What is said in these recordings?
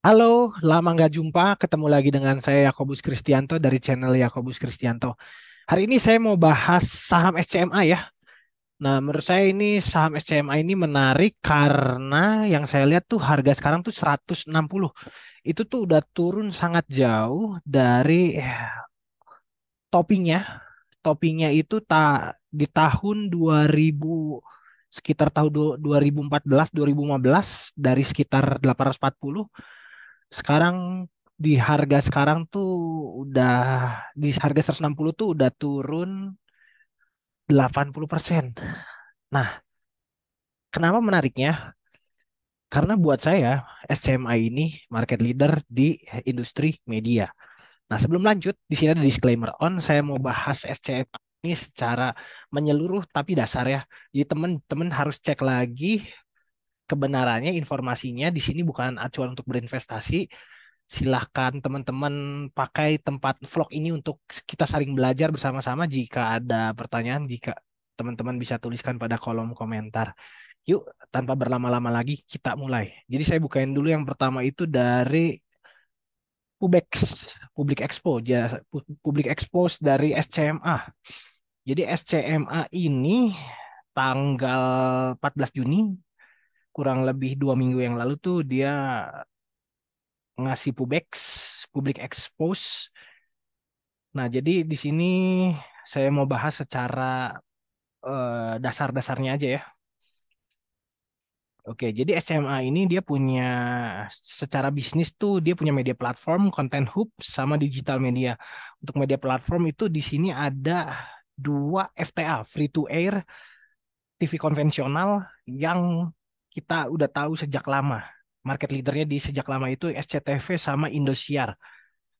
Halo, lama nggak jumpa. Ketemu lagi dengan saya Yakobus Kristianto dari channel Yakobus Kristianto. Hari ini saya mau bahas saham SCMA ya. Nah, menurut saya ini saham SCMA ini menarik karena yang saya lihat tuh harga sekarang tuh 160. Itu tuh udah turun sangat jauh dari eh, toppingnya. Toppingnya itu tak di tahun 2000 sekitar tahun 2014 2015 dari sekitar 840 sekarang di harga sekarang tuh udah di harga 160 tuh udah turun 80%. Nah, kenapa menariknya? Karena buat saya SCMI ini market leader di industri media. Nah, sebelum lanjut, di sini ada disclaimer on saya mau bahas SCMI ini secara menyeluruh tapi dasar ya. Jadi teman-teman harus cek lagi kebenarannya informasinya di sini bukan acuan untuk berinvestasi. Silahkan teman-teman pakai tempat vlog ini untuk kita saling belajar bersama-sama jika ada pertanyaan, jika teman-teman bisa tuliskan pada kolom komentar. Yuk, tanpa berlama-lama lagi kita mulai. Jadi saya bukain dulu yang pertama itu dari Pubex, Public Expo, ya, Public Expose dari SCMA. Jadi SCMA ini tanggal 14 Juni kurang lebih dua minggu yang lalu tuh dia ngasih pubex, publik expose. Nah, jadi di sini saya mau bahas secara uh, dasar-dasarnya aja ya. Oke, jadi SMA ini dia punya secara bisnis tuh dia punya media platform, content hub sama digital media. Untuk media platform itu di sini ada dua FTA, free to air TV konvensional yang kita udah tahu sejak lama. Market leadernya di sejak lama itu SCTV sama Indosiar.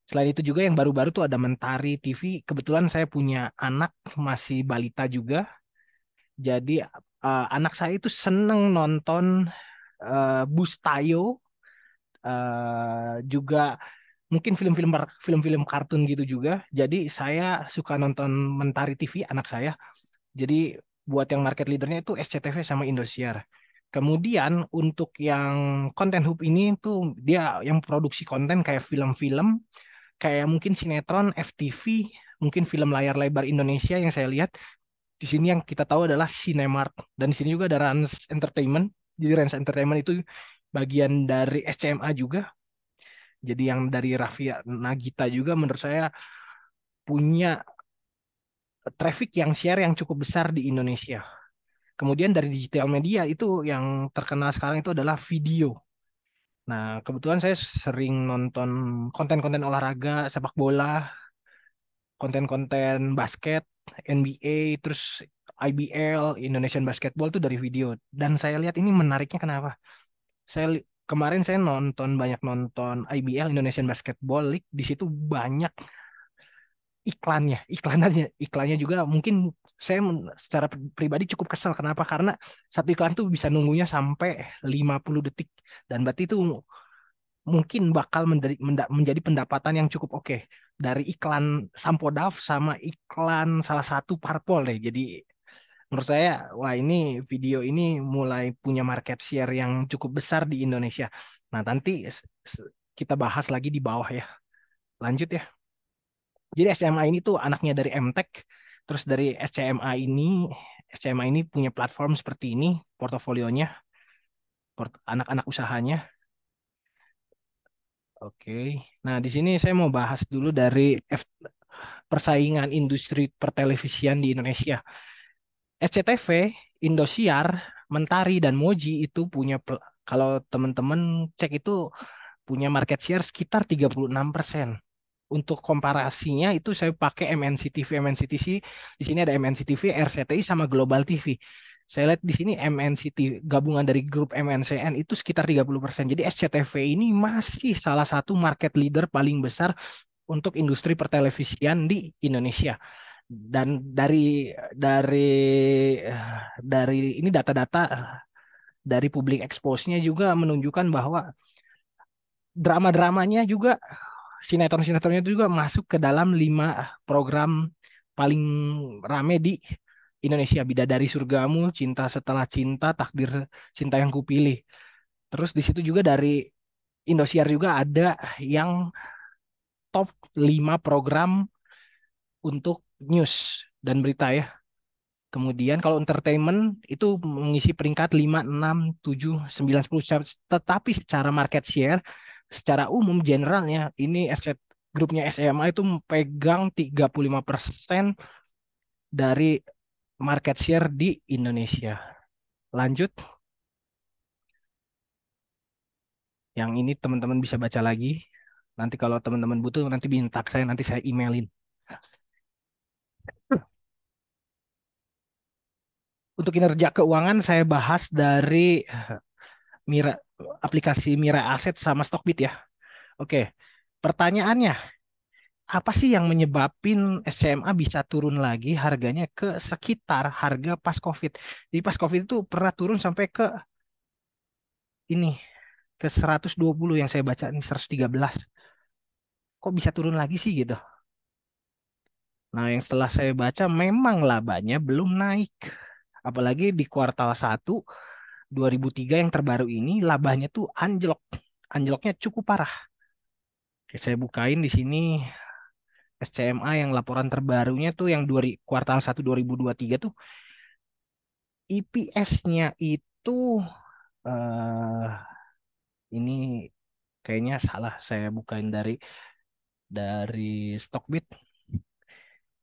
Selain itu juga yang baru-baru tuh ada Mentari TV. Kebetulan saya punya anak masih balita juga. Jadi uh, anak saya itu seneng nonton uh, eh, Tayo. uh, eh, juga mungkin film-film film-film kartun gitu juga. Jadi saya suka nonton Mentari TV anak saya. Jadi buat yang market leadernya itu SCTV sama Indosiar. Kemudian untuk yang konten hub ini tuh dia yang produksi konten kayak film-film, kayak mungkin sinetron, FTV, mungkin film layar lebar Indonesia yang saya lihat di sini yang kita tahu adalah Cinemark dan di sini juga ada Rans Entertainment. Jadi Rans Entertainment itu bagian dari SCMA juga. Jadi yang dari Raffi Nagita juga menurut saya punya traffic yang share yang cukup besar di Indonesia Kemudian dari digital media itu yang terkenal sekarang itu adalah video. Nah, kebetulan saya sering nonton konten-konten olahraga, sepak bola, konten-konten basket, NBA, terus IBL, Indonesian Basketball itu dari video. Dan saya lihat ini menariknya kenapa? Saya kemarin saya nonton banyak nonton IBL Indonesian Basketball League, di situ banyak iklannya, iklannya, iklannya juga mungkin saya secara pribadi cukup kesel kenapa karena satu iklan tuh bisa nunggunya sampai 50 detik dan berarti itu mungkin bakal menjadi pendapatan yang cukup oke okay. dari iklan Sampodaf sama iklan salah satu parpol deh. Jadi menurut saya wah ini video ini mulai punya market share yang cukup besar di Indonesia. Nah, nanti kita bahas lagi di bawah ya. Lanjut ya. Jadi SMA ini tuh anaknya dari MTech Terus dari SCMA ini, SCMA ini punya platform seperti ini, portofolionya, anak-anak usahanya. Oke, nah di sini saya mau bahas dulu dari F persaingan industri pertelevisian di Indonesia. SCTV, Indosiar, Mentari, dan Moji itu punya, kalau teman-teman cek itu punya market share sekitar 36 persen untuk komparasinya itu saya pakai MNC TV, MNC TV. Di sini ada MNC TV, RCTI sama Global TV. Saya lihat di sini MNC TV, gabungan dari grup MNCN itu sekitar 30%. Jadi SCTV ini masih salah satu market leader paling besar untuk industri pertelevisian di Indonesia. Dan dari dari eh, dari ini data-data eh, dari publik expose-nya juga menunjukkan bahwa drama-dramanya juga sinetron-sinetronnya itu juga masuk ke dalam lima ah, program paling rame di Indonesia dari Surgamu, Cinta Setelah Cinta, Takdir Cinta Yang Kupilih. Terus di situ juga dari Indosiar juga ada yang top lima program untuk news dan berita ya. Kemudian kalau entertainment itu mengisi peringkat 5, 6, 7, 9, 10. Tetapi secara market share secara umum generalnya ini aset grupnya SMA e itu memegang 35% dari market share di Indonesia. Lanjut. Yang ini teman-teman bisa baca lagi. Nanti kalau teman-teman butuh nanti minta saya nanti saya emailin. Untuk kinerja keuangan saya bahas dari eh, Mira aplikasi Mira Asset sama Stockbit ya. Oke, pertanyaannya apa sih yang menyebabkan SCMA bisa turun lagi harganya ke sekitar harga pas COVID? Di pas COVID itu pernah turun sampai ke ini ke 120 yang saya baca ini 113. Kok bisa turun lagi sih gitu? Nah, yang setelah saya baca memang labanya belum naik. Apalagi di kuartal 1 2003 yang terbaru ini labahnya tuh anjlok. Anjloknya cukup parah. Oke, saya bukain di sini SCMA yang laporan terbarunya tuh yang ribu kuartal 1 2023 tuh EPS-nya itu uh, ini kayaknya salah saya bukain dari dari Stockbit.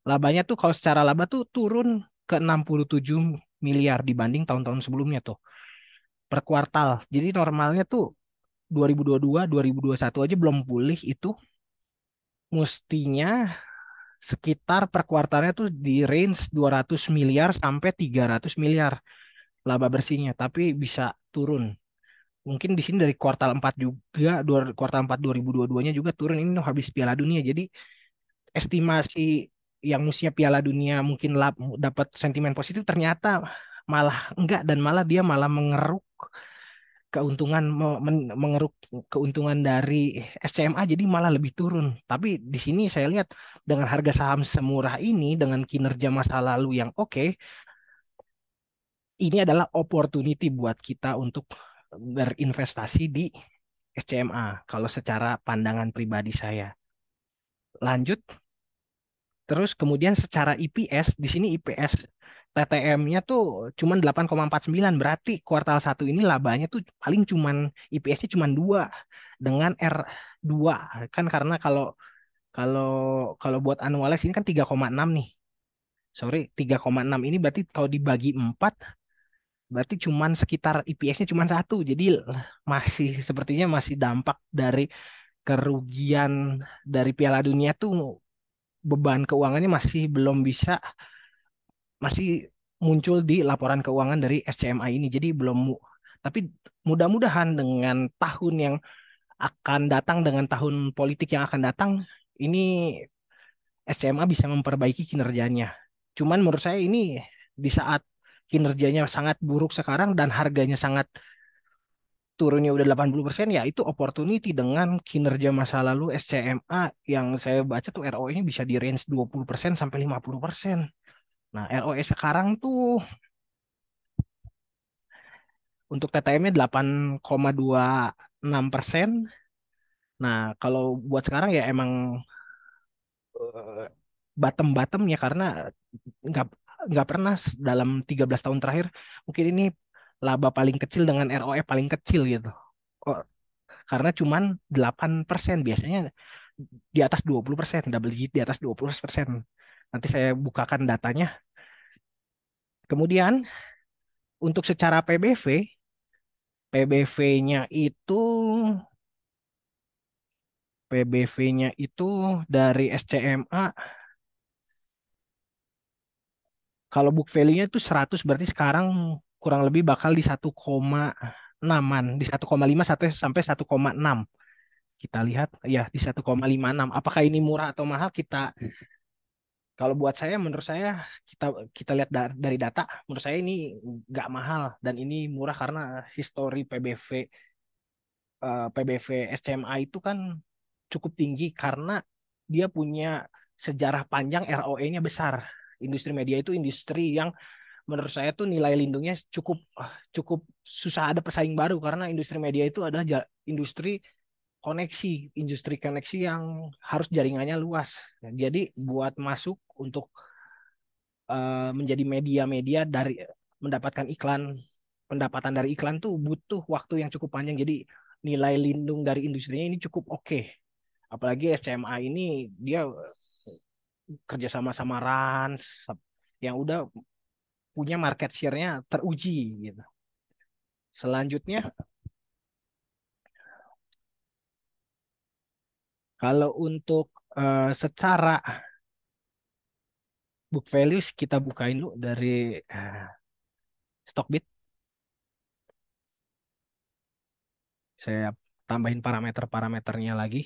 Labanya tuh kalau secara laba tuh turun ke 67 miliar dibanding tahun-tahun sebelumnya tuh per kuartal. Jadi normalnya tuh 2022, 2021 aja belum pulih itu mestinya sekitar per kuartalnya tuh di range 200 miliar sampai 300 miliar laba bersihnya, tapi bisa turun. Mungkin di sini dari kuartal 4 juga, kuartal 4 2022-nya juga turun ini habis Piala Dunia. Jadi estimasi yang musia Piala Dunia mungkin dapat sentimen positif ternyata malah enggak dan malah dia malah mengeruk keuntungan mengeruk keuntungan dari SCMA jadi malah lebih turun. Tapi di sini saya lihat dengan harga saham semurah ini dengan kinerja masa lalu yang oke okay, ini adalah opportunity buat kita untuk berinvestasi di SCMA kalau secara pandangan pribadi saya. Lanjut. Terus kemudian secara IPS di sini IPS TTM-nya tuh cuman 8,49 berarti kuartal satu ini labanya tuh paling cuma IPS-nya cuma dua dengan R2 kan karena kalau kalau kalau buat annualize ini kan 3,6 nih. Sorry, 3,6 ini berarti kalau dibagi 4 berarti cuma sekitar IPS-nya cuma satu. Jadi masih sepertinya masih dampak dari kerugian dari Piala Dunia tuh beban keuangannya masih belum bisa masih muncul di laporan keuangan dari SCMA ini. Jadi belum tapi mudah-mudahan dengan tahun yang akan datang dengan tahun politik yang akan datang ini SCMA bisa memperbaiki kinerjanya. Cuman menurut saya ini di saat kinerjanya sangat buruk sekarang dan harganya sangat turunnya udah 80% ya itu opportunity dengan kinerja masa lalu SCMA yang saya baca tuh ROE-nya bisa di range 20% sampai persen Nah, LOE sekarang tuh untuk TTM-nya 8,26 persen. Nah, kalau buat sekarang ya emang eh, bottom-bottom ya karena nggak nggak pernah dalam 13 tahun terakhir mungkin ini laba paling kecil dengan ROE paling kecil gitu. Oh, karena cuman 8% biasanya di atas 20%, double digit di atas 20%. Nanti saya bukakan datanya. Kemudian untuk secara PBV, PBV-nya itu PBV-nya itu dari SCMA kalau book value-nya itu 100 berarti sekarang kurang lebih bakal di 1,6-an, di 1,5 sampai 1,6. Kita lihat ya di 1,56. Apakah ini murah atau mahal kita kalau buat saya, menurut saya kita kita lihat da dari data, menurut saya ini nggak mahal dan ini murah karena histori PBV uh, eh, PBV SCMA itu kan cukup tinggi karena dia punya sejarah panjang ROE-nya besar. Industri media itu industri yang menurut saya tuh nilai lindungnya cukup eh, cukup susah ada pesaing baru karena industri media itu adalah industri koneksi, industri koneksi yang harus jaringannya luas. Jadi buat masuk untuk uh, menjadi media-media dari mendapatkan iklan, pendapatan dari iklan tuh butuh waktu yang cukup panjang. Jadi nilai lindung dari industrinya ini cukup oke. Okay. Apalagi SCMA ini dia kerjasama sama Rans yang udah punya market share-nya teruji gitu. Selanjutnya Kalau untuk uh, secara book values kita bukain lu dari uh, Stockbit. Saya tambahin parameter-parameternya lagi.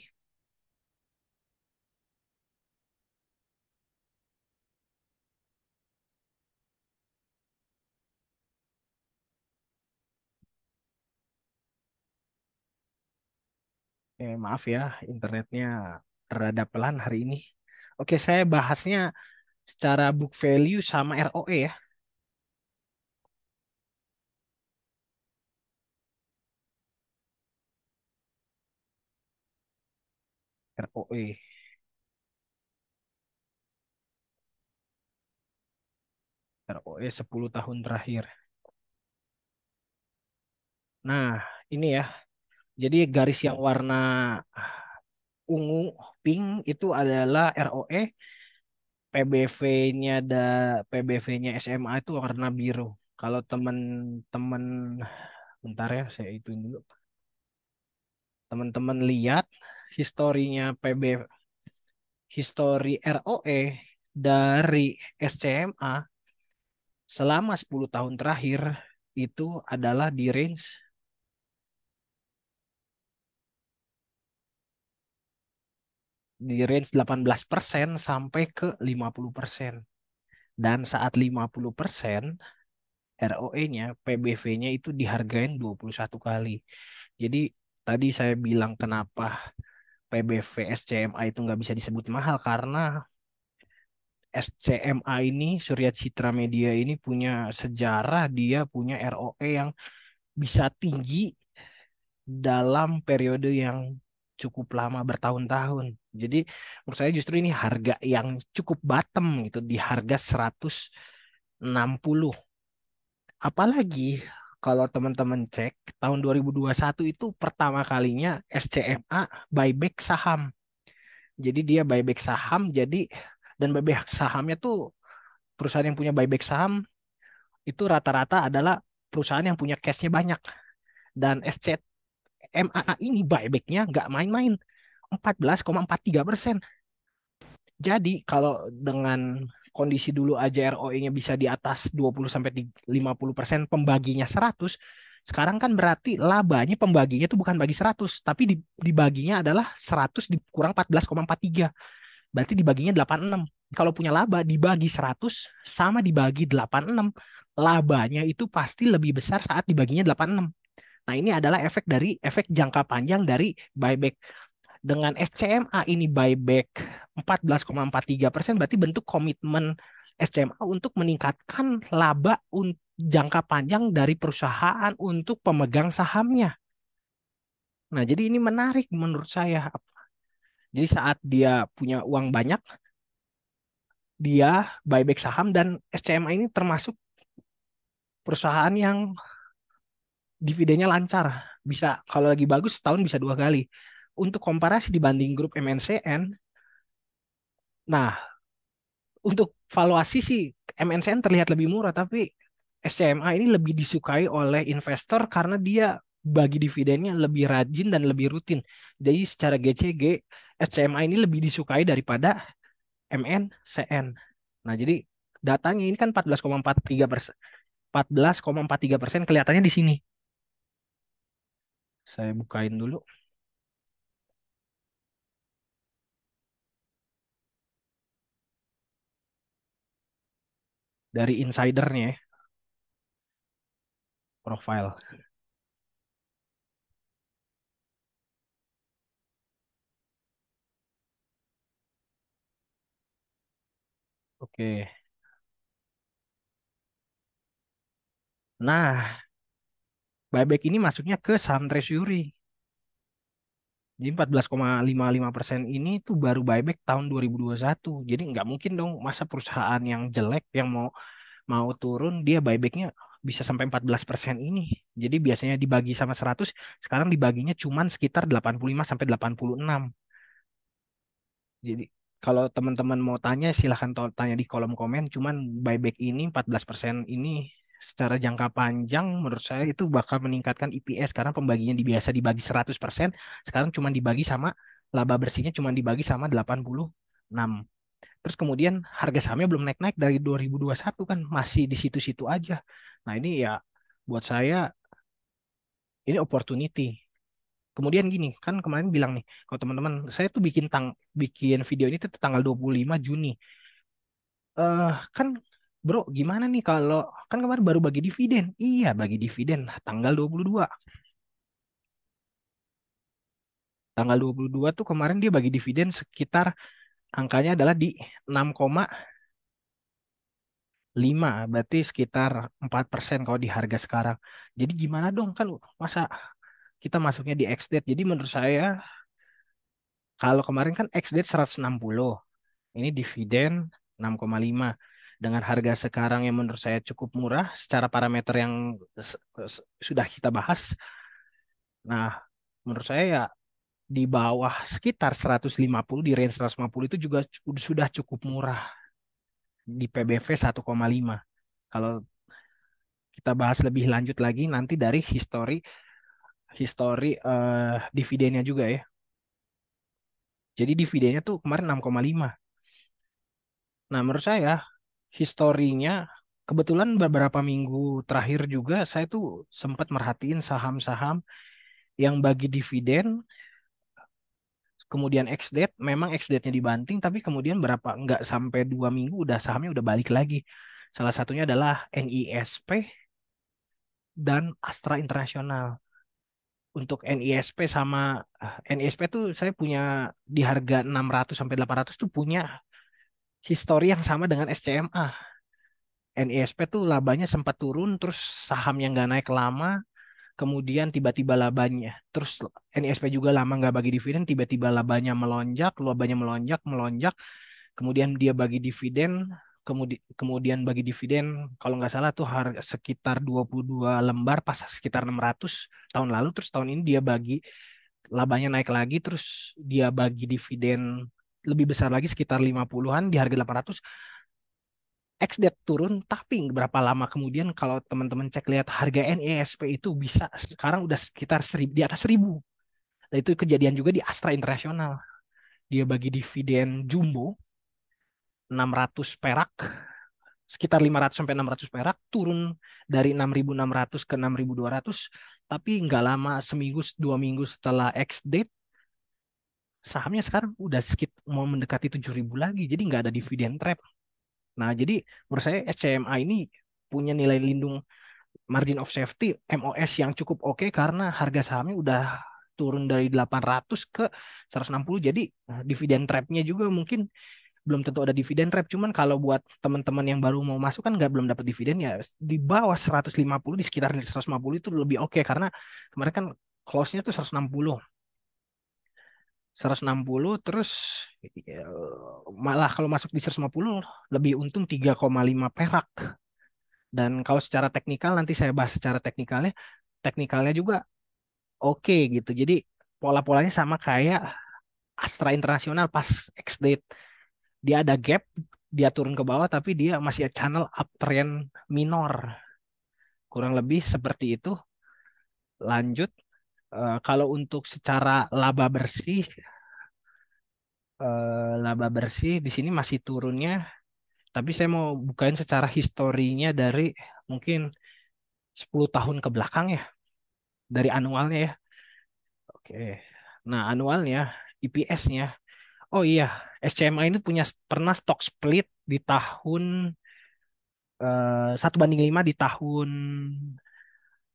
Eh, maaf ya, internetnya rada pelan hari ini. Oke, saya bahasnya secara book value sama ROE ya. ROE. ROE 10 tahun terakhir. Nah, ini ya jadi garis yang iya. warna ah, ungu pink itu adalah ROE, PBV-nya da PBV-nya SMA itu warna biru. Kalau teman-teman bentar ya saya itu dulu. Teman-teman lihat historinya PB history ROE dari SCMA selama 10 tahun terakhir itu adalah di range di range 18% sampai ke 50%. Dan saat 50% ROE-nya, PBV-nya itu dihargain 21 kali. Jadi tadi saya bilang kenapa PBV SCMA itu nggak bisa disebut mahal karena SCMA ini Surya Citra Media ini punya sejarah dia punya ROE yang bisa tinggi dalam periode yang cukup lama bertahun-tahun. Jadi menurut saya justru ini harga yang cukup bottom gitu di harga 160. Apalagi kalau teman-teman cek tahun 2021 itu pertama kalinya SCMA buyback saham. Jadi dia buyback saham jadi dan buyback sahamnya tuh perusahaan yang punya buyback saham itu rata-rata adalah perusahaan yang punya cashnya banyak dan SC MAA ini buybacknya nggak main-main 14,43 persen. Jadi kalau dengan kondisi dulu aja roi nya bisa di atas 20 sampai 50 persen, pembaginya 100, sekarang kan berarti labanya pembaginya itu bukan bagi 100, tapi dibaginya adalah 100 dikurang 14,43. Berarti dibaginya 86. Kalau punya laba dibagi 100 sama dibagi 86. Labanya itu pasti lebih besar saat dibaginya 86. Nah, ini adalah efek dari efek jangka panjang dari buyback dengan SCMA ini buyback 14,43 persen berarti bentuk komitmen SCMA untuk meningkatkan laba un jangka panjang dari perusahaan untuk pemegang sahamnya. Nah, jadi ini menarik menurut saya. Jadi saat dia punya uang banyak, dia buyback saham dan SCMA ini termasuk perusahaan yang dividennya lancar. Bisa kalau lagi bagus setahun bisa dua kali. Untuk komparasi dibanding grup MNCN, nah untuk valuasi sih MNCN terlihat lebih murah tapi SCMA ini lebih disukai oleh investor karena dia bagi dividennya lebih rajin dan lebih rutin. Jadi secara GCG SCMA ini lebih disukai daripada MNCN. Nah, jadi datanya ini kan 14,43 persen. 14,43 persen kelihatannya di sini. Saya bukain dulu. Dari insidernya ya. Profile. Oke. Nah, buyback ini masuknya ke saham treasury. Jadi 14,55 persen ini tuh baru buyback tahun 2021. Jadi nggak mungkin dong masa perusahaan yang jelek yang mau mau turun dia buybacknya bisa sampai 14 persen ini. Jadi biasanya dibagi sama 100, sekarang dibaginya cuman sekitar 85 sampai 86. Jadi kalau teman-teman mau tanya silahkan tanya di kolom komen. Cuman buyback ini 14 persen ini secara jangka panjang menurut saya itu bakal meningkatkan EPS karena pembaginya biasa dibagi 100%, sekarang cuma dibagi sama laba bersihnya cuma dibagi sama 86. Terus kemudian harga sahamnya belum naik-naik dari 2021 kan masih di situ-situ aja. Nah, ini ya buat saya ini opportunity. Kemudian gini, kan kemarin bilang nih, kalau teman-teman, saya tuh bikin tang bikin video ini tuh tanggal 25 Juni. uh, kan Bro, gimana nih kalau kan kemarin baru bagi dividen? Iya, bagi dividen tanggal 22. Tanggal 22 tuh kemarin dia bagi dividen sekitar angkanya adalah di 6,5 berarti sekitar 4% kalau di harga sekarang. Jadi gimana dong kan masa kita masuknya di ex-date. Jadi menurut saya kalau kemarin kan XDate 160. Ini dividen lima dengan harga sekarang yang menurut saya cukup murah secara parameter yang sudah kita bahas. Nah, menurut saya ya di bawah sekitar 150 di range 150 itu juga sudah cukup murah di PBV 1,5. Kalau kita bahas lebih lanjut lagi nanti dari histori histori uh, dividennya juga ya. Jadi dividennya tuh kemarin 6,5. Nah, menurut saya historinya kebetulan beberapa minggu terakhir juga saya tuh sempat merhatiin saham-saham yang bagi dividen kemudian ex-date memang ex-date-nya dibanting tapi kemudian berapa nggak sampai dua minggu udah sahamnya udah balik lagi salah satunya adalah NISP dan Astra Internasional untuk NISP sama eh, NISP tuh saya punya di harga 600 sampai 800 tuh punya histori yang sama dengan SCMA. NISP tuh labanya sempat turun, terus saham yang nggak naik lama, kemudian tiba-tiba labanya. Terus NISP juga lama nggak bagi dividen, tiba-tiba labanya melonjak, labanya melonjak, melonjak. Kemudian dia bagi dividen, kemudian kemudian bagi dividen kalau nggak salah tuh harga sekitar 22 lembar pas sekitar 600 tahun lalu terus tahun ini dia bagi labanya naik lagi terus dia bagi dividen lebih besar lagi sekitar 50-an di harga 800 date turun tapi berapa lama kemudian kalau teman-teman cek lihat harga NISP e itu bisa sekarang udah sekitar seribu, di atas seribu. Nah, itu kejadian juga di Astra Internasional. Dia bagi dividen jumbo 600 perak sekitar 500 sampai 600 perak turun dari 6.600 ke 6.200 tapi nggak lama seminggu dua minggu setelah X date sahamnya sekarang udah skip mau mendekati ribu lagi jadi nggak ada dividen trap nah jadi menurut saya SCMA ini punya nilai lindung margin of safety MOS yang cukup oke okay karena harga sahamnya udah turun dari 800 ke 160 jadi eh, dividen trapnya juga mungkin belum tentu ada dividen trap cuman kalau buat teman-teman yang baru mau masuk kan nggak belum dapat dividen ya di bawah 150 di sekitar 150 itu lebih oke okay, karena kemarin kan close-nya tuh 160 160 terus ya, malah kalau masuk di 150 lebih untung 3,5 perak. Dan kalau secara teknikal nanti saya bahas secara teknikalnya, teknikalnya juga oke okay, gitu. Jadi pola-polanya sama kayak Astra Internasional pas X date. Dia ada gap, dia turun ke bawah tapi dia masih channel uptrend minor. Kurang lebih seperti itu. Lanjut Eh, kalau untuk secara laba bersih, eh, laba bersih di sini masih turunnya. Tapi saya mau bukain secara historinya dari mungkin 10 tahun ke belakang ya. Dari annualnya ya. Oke. Nah annualnya, IPS-nya. Oh iya, SCMA ini punya pernah stock split di tahun eh, satu banding lima di tahun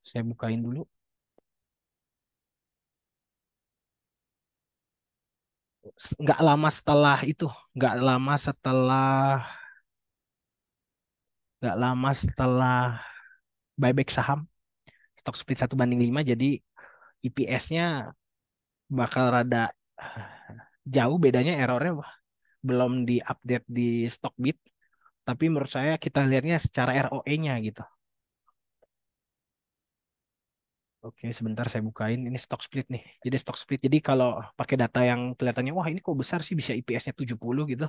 saya bukain dulu nggak lama setelah itu, nggak lama setelah nggak lama setelah buyback saham stok split satu banding lima jadi EPS-nya bakal rada jauh bedanya errornya belum diupdate di bit tapi menurut saya kita lihatnya secara ROE-nya gitu Oke, sebentar saya bukain. Ini stock split nih. Jadi stock split. Jadi kalau pakai data yang kelihatannya wah ini kok besar sih bisa IPS-nya 70 gitu.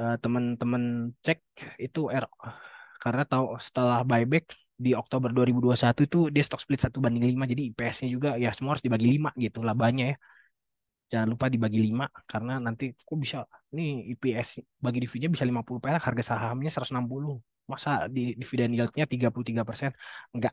Eh, teman-teman uh, cek itu R karena tahu setelah buyback di Oktober 2021 itu dia stock split 1 banding 5 jadi IPS-nya juga ya semua harus dibagi 5 gitu labanya ya. Jangan lupa dibagi 5 karena nanti kok bisa nih IPS bagi dividennya bisa 50 perak harga sahamnya 160 masa di dividen yieldnya 33 persen enggak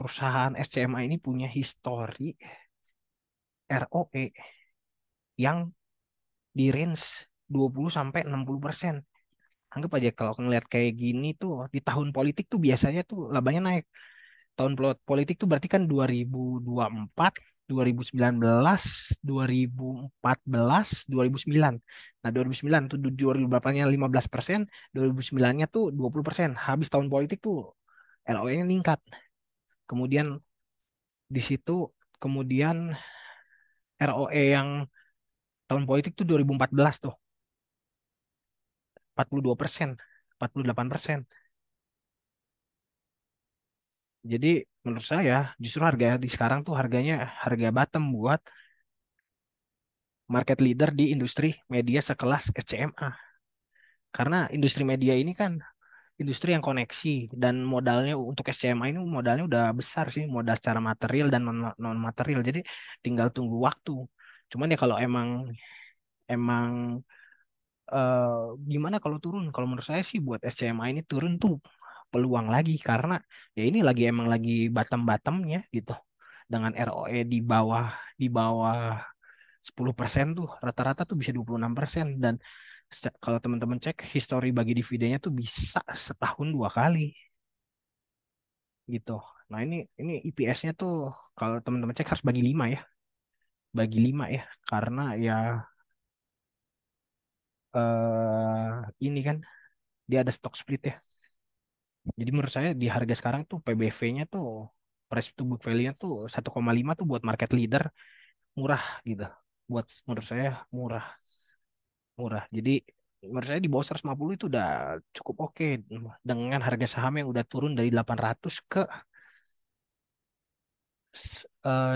perusahaan SCMA ini punya histori ROE yang di range 20 sampai 60 persen. Anggap aja kalau ngelihat kayak gini tuh di tahun politik tuh biasanya tuh labanya naik. Tahun politik tuh berarti kan 2024, 2019, 2014, 2009. Nah 2009 tuh 2008-nya 15 persen, 2009-nya tuh 20 persen. Habis tahun politik tuh ROE-nya meningkat kemudian di situ kemudian ROE yang tahun politik itu 2014 tuh 42 persen 48 persen jadi menurut saya justru harga di sekarang tuh harganya harga bottom buat market leader di industri media sekelas SCMA karena industri media ini kan industri yang koneksi dan modalnya untuk SCMA ini modalnya udah besar sih modal secara material dan non material jadi tinggal tunggu waktu cuman ya kalau emang emang uh, gimana kalau turun kalau menurut saya sih buat SCMA ini turun tuh peluang lagi karena ya ini lagi emang lagi batam-batamnya gitu dengan ROE di bawah di bawah 10% tuh rata-rata tuh bisa 26% dan kalau teman-teman cek history bagi dividennya tuh bisa setahun dua kali gitu. Nah ini ini eps nya tuh kalau teman-teman cek harus bagi lima ya, bagi lima ya karena ya uh, ini kan dia ada stock split ya. Jadi menurut saya di harga sekarang tuh PBV-nya tuh price to book value-nya tuh 1,5 tuh buat market leader murah gitu. Buat menurut saya murah murah. Jadi menurut saya di bawah 150 itu udah cukup oke okay. dengan harga saham yang udah turun dari 800 ke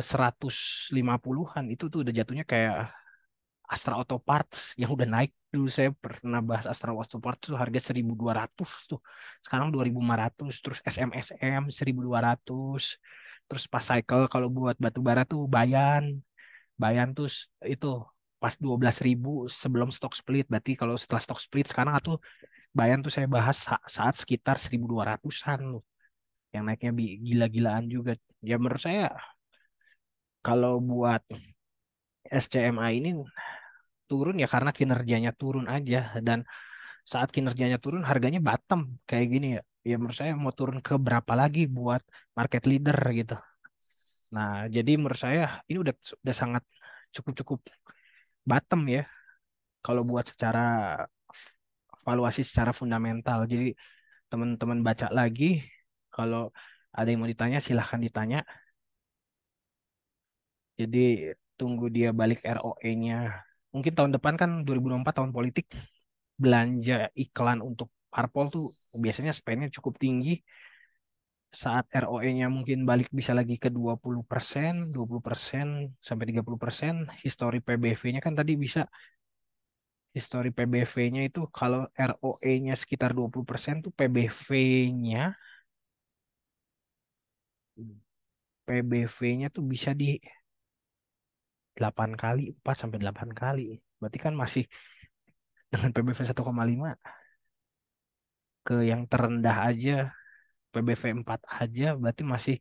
150-an eh, itu tuh udah jatuhnya kayak Astra Auto Parts yang udah naik dulu saya pernah bahas Astra Auto Parts tuh harga 1200 tuh sekarang 2500 terus SMSM 1200 terus pas cycle kalau buat batu bara tuh Bayan Bayan tuh itu pas 12.000 sebelum stock split. Berarti kalau setelah stock split sekarang tuh Bayan tuh saya bahas saat sekitar 1.200-an loh. Yang naiknya gila-gilaan juga. Ya menurut saya kalau buat SCMA ini turun ya karena kinerjanya turun aja dan saat kinerjanya turun harganya bottom kayak gini ya ya menurut saya mau turun ke berapa lagi buat market leader gitu nah jadi menurut saya ini udah udah sangat cukup cukup bottom ya kalau buat secara valuasi secara fundamental. Jadi teman-teman baca lagi kalau ada yang mau ditanya silahkan ditanya. Jadi tunggu dia balik ROE-nya. Mungkin tahun depan kan 2024 tahun politik belanja iklan untuk parpol tuh biasanya spendnya cukup tinggi saat ROE-nya mungkin balik bisa lagi ke 20%, 20% sampai 30%, history PBV-nya kan tadi bisa history PBV-nya itu kalau ROE-nya sekitar 20% tuh PBV-nya PBV-nya tuh bisa di 8 kali, 4 sampai 8 kali. Berarti kan masih dengan PBV 1,5 ke yang terendah aja PBV 4 aja berarti masih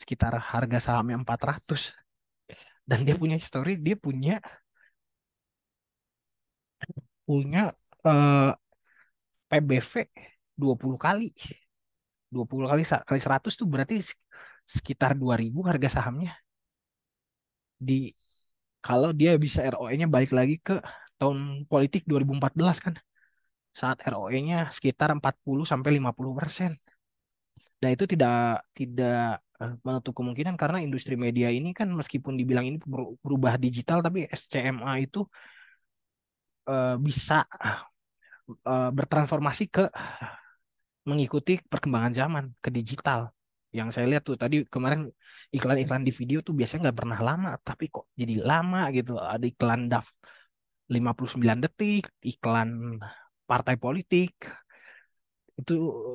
sekitar harga sahamnya 400 dan dia punya story dia punya punya uh, PBV 20 kali 20 kali kali 100 tuh berarti sekitar 2000 harga sahamnya di kalau dia bisa ROE-nya balik lagi ke tahun politik 2014 kan saat ROE-nya sekitar 40 sampai 50 persen dan nah, itu tidak tidak eh, menutup kemungkinan karena industri media ini kan meskipun dibilang ini berubah digital tapi SCMA itu uh, bisa uh, bertransformasi ke mengikuti perkembangan zaman ke digital yang saya lihat tuh tadi kemarin iklan-iklan di video tuh biasanya nggak pernah lama tapi kok jadi lama gitu ada iklan DAF 59 detik iklan partai politik itu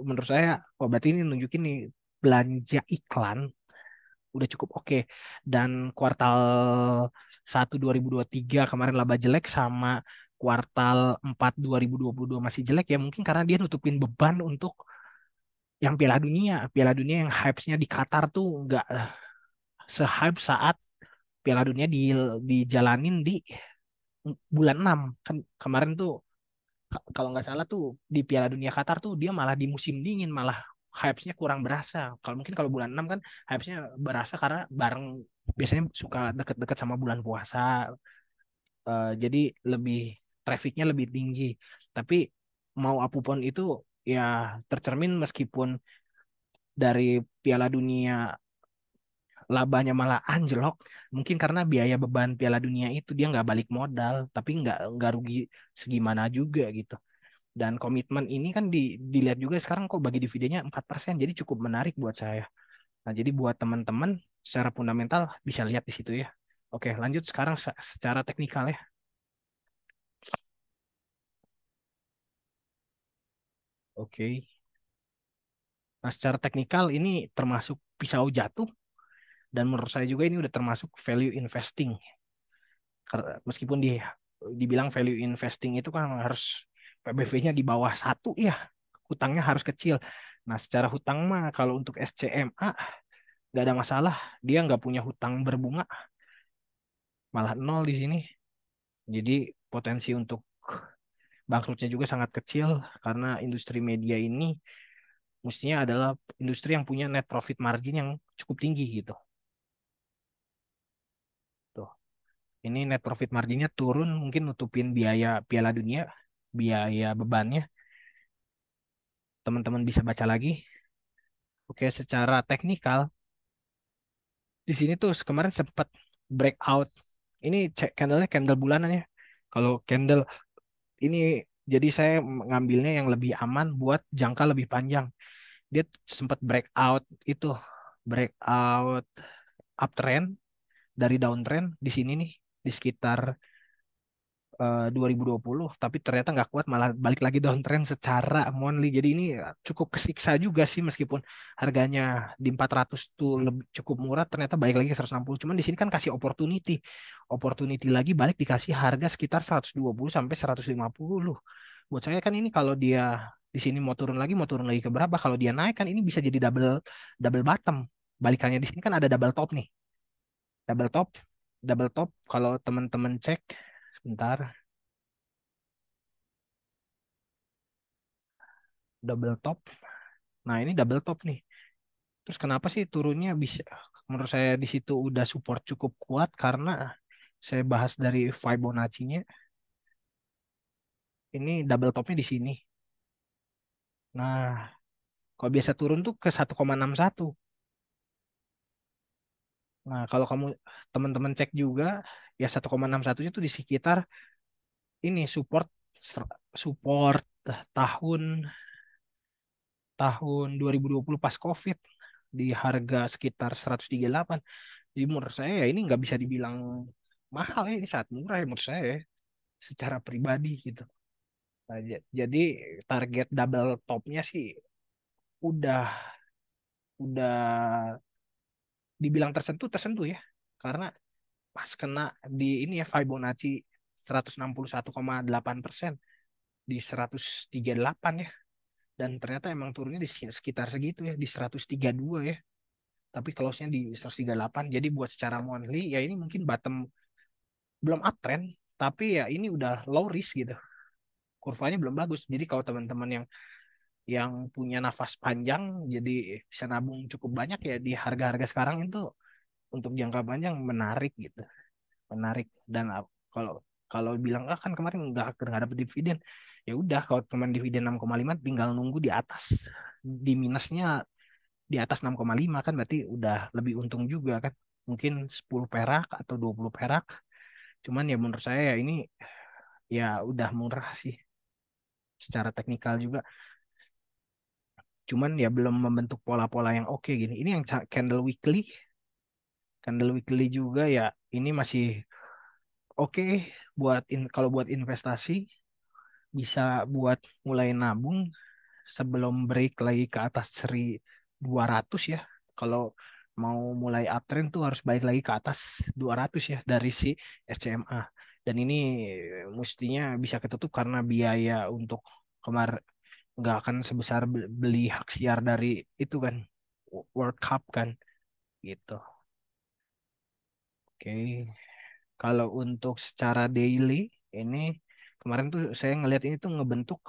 menurut saya oh berarti ini nunjukin nih belanja iklan udah cukup oke dan kuartal 1 2023 kemarin laba jelek sama kuartal 4 2022 masih jelek ya mungkin karena dia nutupin beban untuk yang Piala Dunia Piala Dunia yang hype-nya di Qatar tuh nggak eh, sehype saat Piala Dunia di dijalanin di bulan 6 kan kemarin tuh kalau nggak salah tuh di Piala Dunia Qatar tuh dia malah di musim dingin malah hype-nya kurang berasa. Kalau mungkin kalau bulan 6 kan hype-nya berasa karena bareng biasanya suka deket-deket sama bulan puasa. Uh, jadi lebih trafficnya lebih tinggi. Tapi mau apapun itu ya tercermin meskipun dari Piala Dunia labanya malah anjlok mungkin karena biaya beban Piala Dunia itu dia nggak balik modal tapi nggak nggak rugi segimana juga gitu dan komitmen ini kan di, dilihat juga sekarang kok bagi dividennya 4% jadi cukup menarik buat saya nah jadi buat teman-teman secara fundamental bisa lihat di situ ya oke lanjut sekarang secara teknikal ya oke nah secara teknikal ini termasuk pisau jatuh dan menurut saya juga ini udah termasuk value investing meskipun di dibilang value investing itu kan harus PBV-nya di bawah satu ya hutangnya harus kecil nah secara hutang mah kalau untuk SCMA nggak ada masalah dia nggak punya hutang berbunga malah nol di sini jadi potensi untuk bangkrutnya juga sangat kecil karena industri media ini mestinya adalah industri yang punya net profit margin yang cukup tinggi gitu ini net profit marginnya turun mungkin nutupin biaya Piala Dunia, biaya bebannya. Teman-teman bisa baca lagi. Oke, secara teknikal di sini tuh kemarin sempat breakout. Ini cek candlenya candle bulanan ya. Kalau candle ini jadi saya mengambilnya yang lebih aman buat jangka lebih panjang. Dia sempat breakout itu breakout uptrend dari downtrend di sini nih di sekitar eh, uh, 2020 tapi ternyata nggak kuat malah balik lagi downtrend secara monthly jadi ini eh, cukup kesiksa juga sih meskipun harganya di 400 tuh lebih, cukup murah ternyata balik lagi ke 160 cuman di sini kan kasih opportunity opportunity lagi balik dikasih harga sekitar 120 sampai 150 buat saya kan ini kalau dia di sini mau turun lagi mau turun lagi ke berapa kalau dia naik kan ini bisa jadi double double bottom balikannya di sini kan ada double top nih double top double top kalau teman-teman cek sebentar double top nah ini double top nih terus kenapa sih turunnya bisa menurut saya di situ udah support cukup kuat karena saya bahas dari Fibonacci-nya ini double topnya di sini nah kalau biasa turun tuh ke 1,61 Nah, kalau kamu teman-teman cek juga ya 1,61 itu di sekitar ini support support eh, tahun tahun 2020 pas Covid di harga sekitar 138. Jadi menurut saya ya ini nggak bisa dibilang mahal ya ini saat murah ya menurut saya ya, secara pribadi gitu. Nah, jadi target double topnya sih udah udah dibilang tersentuh tersentuh ya karena pas kena di ini ya Fibonacci 161,8 persen di 138 ya dan ternyata emang turunnya di sekitar segitu ya di 132 ya tapi close-nya di 138 jadi buat secara monthly ya ini mungkin bottom belum uptrend tapi ya ini udah low risk gitu kurvanya belum bagus jadi kalau teman-teman yang yang punya nafas panjang jadi bisa nabung cukup banyak ya di harga-harga sekarang itu untuk jangka panjang menarik gitu menarik dan kalau kalau bilang ah kan kemarin nggak nggak dapet dividen ya udah kalau teman dividen 6,5 tinggal nunggu di atas di minusnya di atas 6,5 kan berarti udah lebih untung juga kan mungkin 10 perak atau 20 perak cuman ya menurut saya ya ini ya udah murah sih secara teknikal juga cuman ya belum membentuk pola-pola yang oke okay, gini ini yang candle weekly candle weekly juga ya ini masih oke okay buat in, kalau buat investasi bisa buat mulai nabung sebelum break lagi ke atas 1200 ya kalau mau mulai uptrend tuh harus balik lagi ke atas 200 ya dari si SCMA dan ini eh, mestinya bisa ketutup karena biaya untuk kemar nggak akan sebesar beli hak siar dari itu kan World Cup kan gitu oke okay. kalau untuk secara daily ini kemarin tuh saya ngelihat ini tuh ngebentuk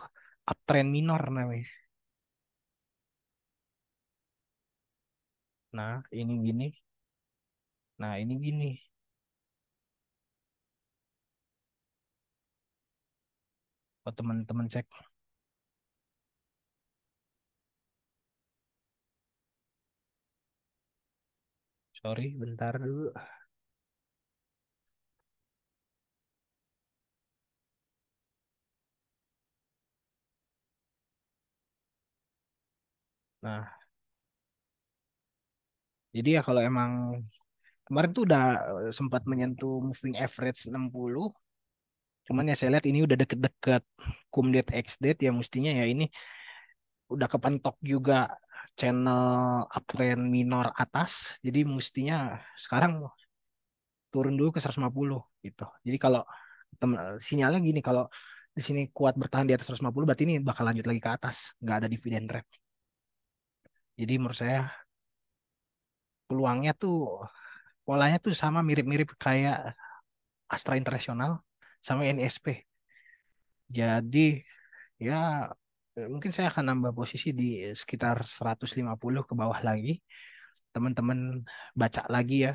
uptrend minor namanya nah ini gini nah ini gini oh teman-teman cek Sorry, bentar dulu. Nah, jadi ya kalau emang kemarin tuh udah eh, sempat menyentuh moving average 60, cuman ya saya lihat ini udah deket-deket cum date ex date ya mestinya ya ini udah kepentok juga channel uptrend minor atas jadi mestinya sekarang turun dulu ke 150 gitu jadi kalau temen, sinyalnya gini kalau di sini kuat bertahan di atas 150 berarti ini bakal lanjut lagi ke atas nggak ada dividen trap jadi menurut saya peluangnya tuh polanya tuh sama mirip-mirip kayak Astra Internasional sama NSP jadi ya Eh, mungkin saya akan nambah posisi di eh, sekitar 150 ke bawah lagi. Teman-teman baca lagi ya.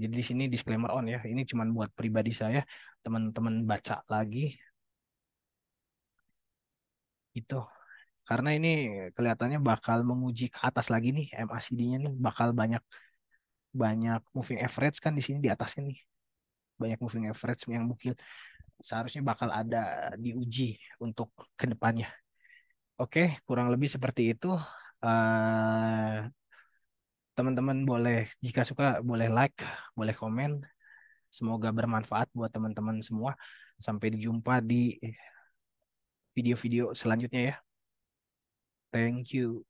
Jadi di sini disclaimer on ya. Ini cuma buat pribadi saya. Teman-teman baca lagi. Itu. Karena ini kelihatannya bakal menguji ke atas lagi nih MACD-nya nih bakal banyak banyak moving average kan di sini di atas ini Banyak moving average yang mungkin seharusnya bakal ada diuji untuk kedepannya. Oke, kurang lebih seperti itu. teman eh, teman-teman boleh jika suka boleh like, boleh komen. Semoga bermanfaat buat teman-teman semua. Sampai jumpa di video-video selanjutnya ya. Thank you.